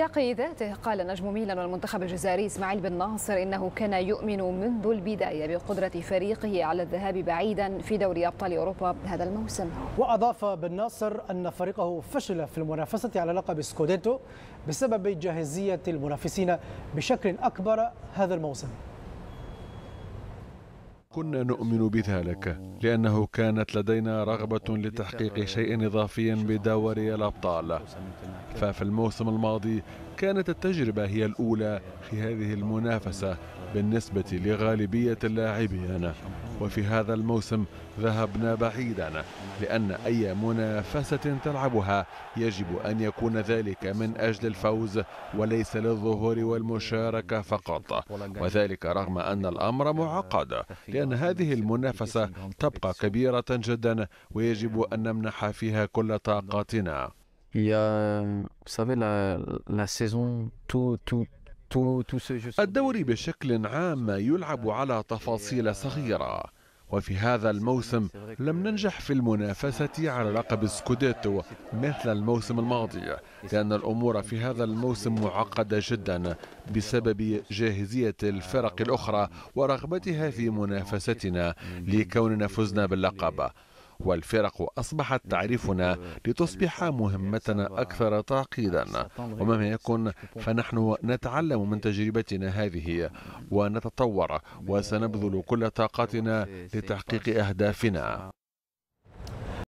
سياق ذاته قال نجم ميلان والمنتخب الجزائري اسماعيل بن ناصر انه كان يؤمن منذ البدايه بقدره فريقه على الذهاب بعيدا في دوري ابطال اوروبا هذا الموسم. واضاف بن ناصر ان فريقه فشل في المنافسه على لقب سكوديتو بسبب جاهزيه المنافسين بشكل اكبر هذا الموسم. كنا نؤمن بذلك لأنه كانت لدينا رغبة لتحقيق شيء إضافي بدوري الأبطال ففي الموسم الماضي كانت التجربة هي الأولى في هذه المنافسة بالنسبة لغالبية اللاعبين وفي هذا الموسم ذهبنا بعيدا لأن أي منافسة تلعبها يجب أن يكون ذلك من أجل الفوز وليس للظهور والمشاركة فقط وذلك رغم أن الأمر معقد لأن أن هذه المنافسة تبقى كبيرة جدا ويجب أن نمنح فيها كل طاقاتنا. الدوري بشكل عام يلعب على تفاصيل صغيرة. وفي هذا الموسم لم ننجح في المنافسة على لقب سكوديتو مثل الموسم الماضي لأن الأمور في هذا الموسم معقدة جدا بسبب جاهزية الفرق الأخرى ورغبتها في منافستنا لكوننا فزنا باللقب والفرق أصبحت تعرفنا لتصبح مهمتنا أكثر تعقيدا ومهما يكن فنحن نتعلم من تجربتنا هذه ونتطور وسنبذل كل طاقتنا لتحقيق أهدافنا